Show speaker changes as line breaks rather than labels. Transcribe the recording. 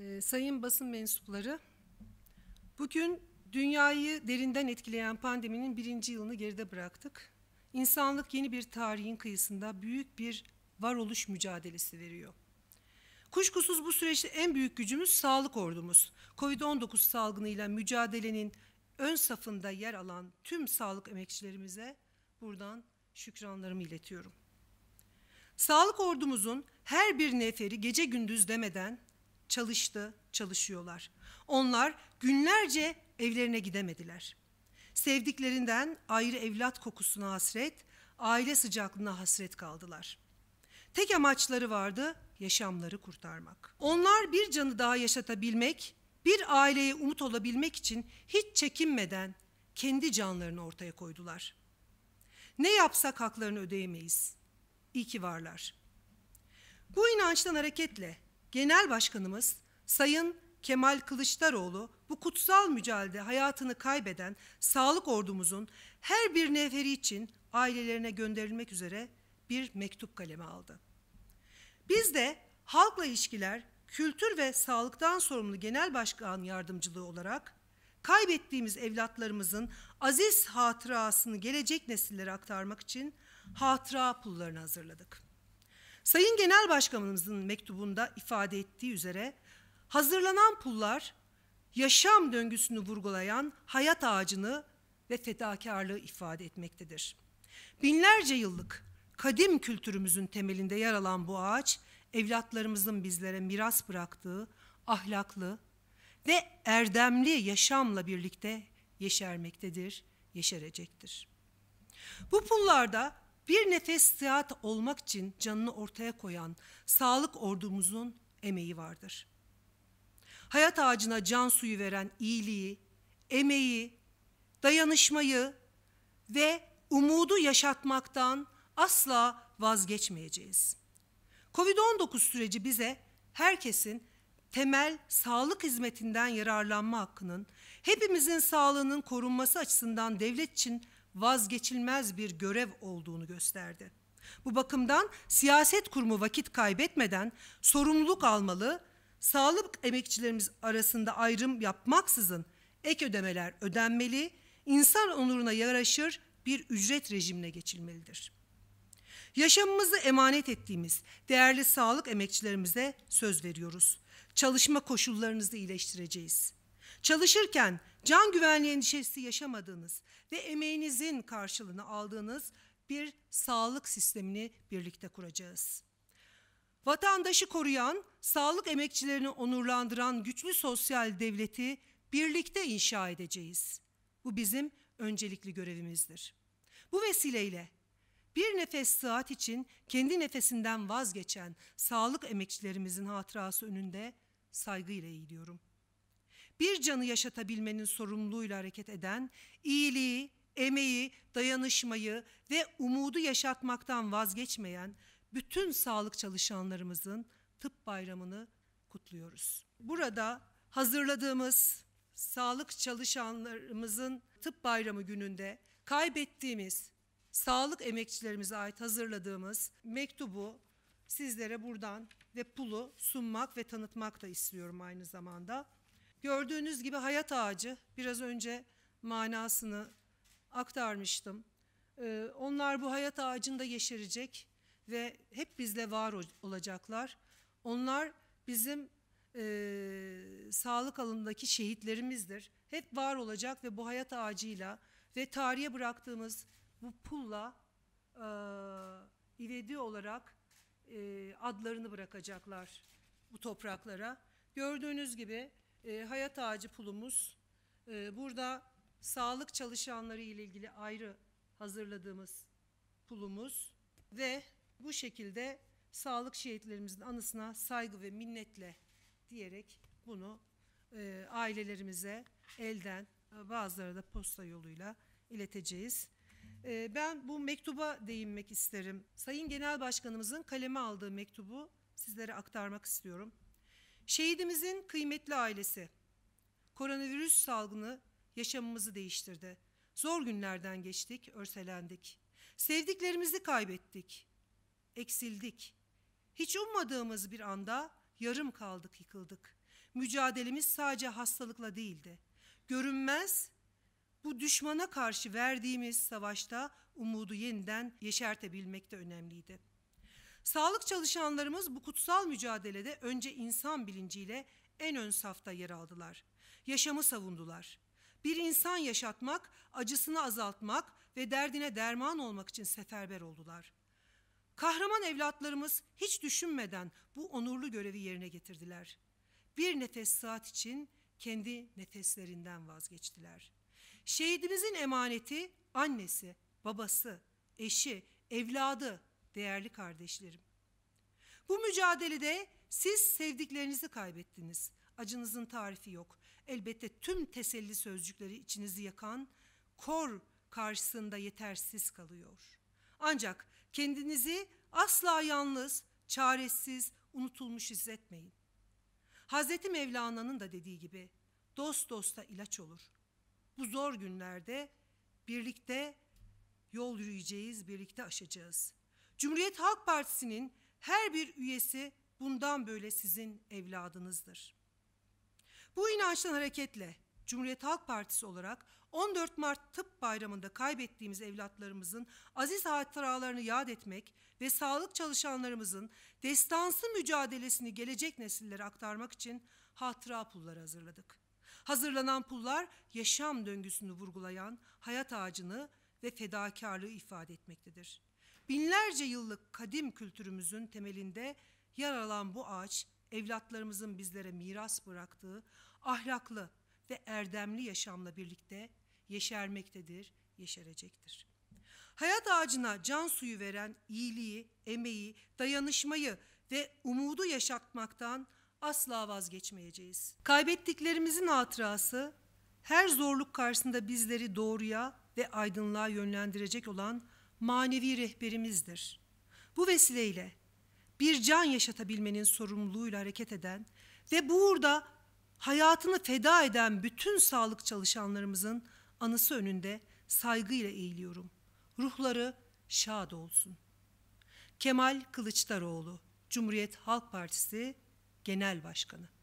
E, sayın basın mensupları, bugün dünyayı derinden etkileyen pandeminin birinci yılını geride bıraktık. İnsanlık yeni bir tarihin kıyısında büyük bir varoluş mücadelesi veriyor. Kuşkusuz bu süreçte en büyük gücümüz sağlık ordumuz. Covid-19 salgınıyla mücadelenin ön safında yer alan tüm sağlık emekçilerimize buradan şükranlarımı iletiyorum. Sağlık ordumuzun her bir neferi gece gündüz demeden çalıştı, çalışıyorlar. Onlar günlerce evlerine gidemediler. Sevdiklerinden ayrı evlat kokusuna hasret, aile sıcaklığına hasret kaldılar. Tek amaçları vardı, yaşamları kurtarmak. Onlar bir canı daha yaşatabilmek, bir aileye umut olabilmek için hiç çekinmeden kendi canlarını ortaya koydular. Ne yapsak haklarını ödeyemeyiz. İyi ki varlar. Bu inançtan hareketle Genel Başkanımız Sayın Kemal Kılıçdaroğlu bu kutsal mücadelede hayatını kaybeden sağlık ordumuzun her bir neferi için ailelerine gönderilmek üzere bir mektup kaleme aldı. Biz de halkla ilişkiler, kültür ve sağlıktan sorumlu genel başkan yardımcılığı olarak kaybettiğimiz evlatlarımızın aziz hatırasını gelecek nesillere aktarmak için hatıra pullarını hazırladık. Sayın Genel Başkanımızın mektubunda ifade ettiği üzere hazırlanan pullar yaşam döngüsünü vurgulayan hayat ağacını ve fedakarlığı ifade etmektedir. Binlerce yıllık kadim kültürümüzün temelinde yer alan bu ağaç evlatlarımızın bizlere miras bıraktığı ahlaklı ve erdemli yaşamla birlikte yeşermektedir, yeşerecektir. Bu pullarda bir nefes sıhhat olmak için canını ortaya koyan sağlık ordumuzun emeği vardır. Hayat ağacına can suyu veren iyiliği, emeği, dayanışmayı ve umudu yaşatmaktan asla vazgeçmeyeceğiz. Covid-19 süreci bize herkesin temel sağlık hizmetinden yararlanma hakkının, hepimizin sağlığının korunması açısından devlet için vazgeçilmez bir görev olduğunu gösterdi. Bu bakımdan siyaset kurumu vakit kaybetmeden sorumluluk almalı, sağlık emekçilerimiz arasında ayrım yapmaksızın ek ödemeler ödenmeli, insan onuruna yaraşır bir ücret rejimine geçilmelidir. Yaşamımızı emanet ettiğimiz değerli sağlık emekçilerimize söz veriyoruz. Çalışma koşullarınızı iyileştireceğiz. Çalışırken can güvenliği endişesi yaşamadığınız ve emeğinizin karşılığını aldığınız bir sağlık sistemini birlikte kuracağız. Vatandaşı koruyan, sağlık emekçilerini onurlandıran güçlü sosyal devleti birlikte inşa edeceğiz. Bu bizim öncelikli görevimizdir. Bu vesileyle bir nefes sıhhat için kendi nefesinden vazgeçen sağlık emekçilerimizin hatırası önünde saygıyla eğiliyorum.'' bir canı yaşatabilmenin sorumluluğuyla hareket eden, iyiliği, emeği, dayanışmayı ve umudu yaşatmaktan vazgeçmeyen bütün sağlık çalışanlarımızın tıp bayramını kutluyoruz. Burada hazırladığımız sağlık çalışanlarımızın tıp bayramı gününde kaybettiğimiz sağlık emekçilerimize ait hazırladığımız mektubu sizlere buradan ve pulu sunmak ve tanıtmak da istiyorum aynı zamanda. Gördüğünüz gibi hayat ağacı biraz önce manasını aktarmıştım. Ee, onlar bu hayat ağacında yeşerecek ve hep bizle var olacaklar. Onlar bizim e, sağlık alanındaki şehitlerimizdir. Hep var olacak ve bu hayat ağacıyla ve tarihe bıraktığımız bu pulla e, ivedi olarak e, adlarını bırakacaklar bu topraklara. Gördüğünüz gibi e, hayat ağacı pulumuz. E, burada sağlık çalışanları ile ilgili ayrı hazırladığımız pulumuz ve bu şekilde sağlık şehitlerimizin anısına saygı ve minnetle diyerek bunu e, ailelerimize elden e, bazıları da posta yoluyla ileteceğiz. E, ben bu mektuba değinmek isterim. Sayın Genel Başkanımızın kaleme aldığı mektubu sizlere aktarmak istiyorum. Şehidimizin kıymetli ailesi. Koronavirüs salgını yaşamımızı değiştirdi. Zor günlerden geçtik, örselendik. Sevdiklerimizi kaybettik. Eksildik. Hiç ummadığımız bir anda yarım kaldık, yıkıldık. Mücadelemiz sadece hastalıkla değildi. Görünmez bu düşmana karşı verdiğimiz savaşta umudu yeniden yeşertebilmek de önemliydi. Sağlık çalışanlarımız bu kutsal mücadelede önce insan bilinciyle en ön safta yer aldılar. Yaşamı savundular. Bir insan yaşatmak, acısını azaltmak ve derdine derman olmak için seferber oldular. Kahraman evlatlarımız hiç düşünmeden bu onurlu görevi yerine getirdiler. Bir nefes saat için kendi nefeslerinden vazgeçtiler. Şehidimizin emaneti annesi, babası, eşi, evladı, değerli kardeşlerim. Bu mücadelede siz sevdiklerinizi kaybettiniz. Acınızın tarifi yok. Elbette tüm teselli sözcükleri içinizi yakan kor karşısında yetersiz kalıyor. Ancak kendinizi asla yalnız, çaresiz, unutulmuş hissetmeyin. Hazreti Mevlana'nın da dediği gibi dost dosta ilaç olur. Bu zor günlerde birlikte yol yürüyeceğiz, birlikte aşacağız. Cumhuriyet Halk Partisi'nin her bir üyesi bundan böyle sizin evladınızdır. Bu inançtan hareketle Cumhuriyet Halk Partisi olarak 14 Mart Tıp Bayramı'nda kaybettiğimiz evlatlarımızın aziz hatıralarını yad etmek ve sağlık çalışanlarımızın destansı mücadelesini gelecek nesillere aktarmak için hatıra pulları hazırladık. Hazırlanan pullar yaşam döngüsünü vurgulayan hayat ağacını ve fedakarlığı ifade etmektedir. Binlerce yıllık kadim kültürümüzün temelinde yer alan bu ağaç, evlatlarımızın bizlere miras bıraktığı ahlaklı ve erdemli yaşamla birlikte yeşermektedir, yeşerecektir. Hayat ağacına can suyu veren iyiliği, emeği, dayanışmayı ve umudu yaşatmaktan asla vazgeçmeyeceğiz. Kaybettiklerimizin hatırası her zorluk karşısında bizleri doğruya ve aydınlığa yönlendirecek olan manevi rehberimizdir. Bu vesileyle bir can yaşatabilmenin sorumluluğuyla hareket eden ve burada hayatını feda eden bütün sağlık çalışanlarımızın anısı önünde saygıyla eğiliyorum. Ruhları şad olsun. Kemal Kılıçdaroğlu, Cumhuriyet Halk Partisi Genel Başkanı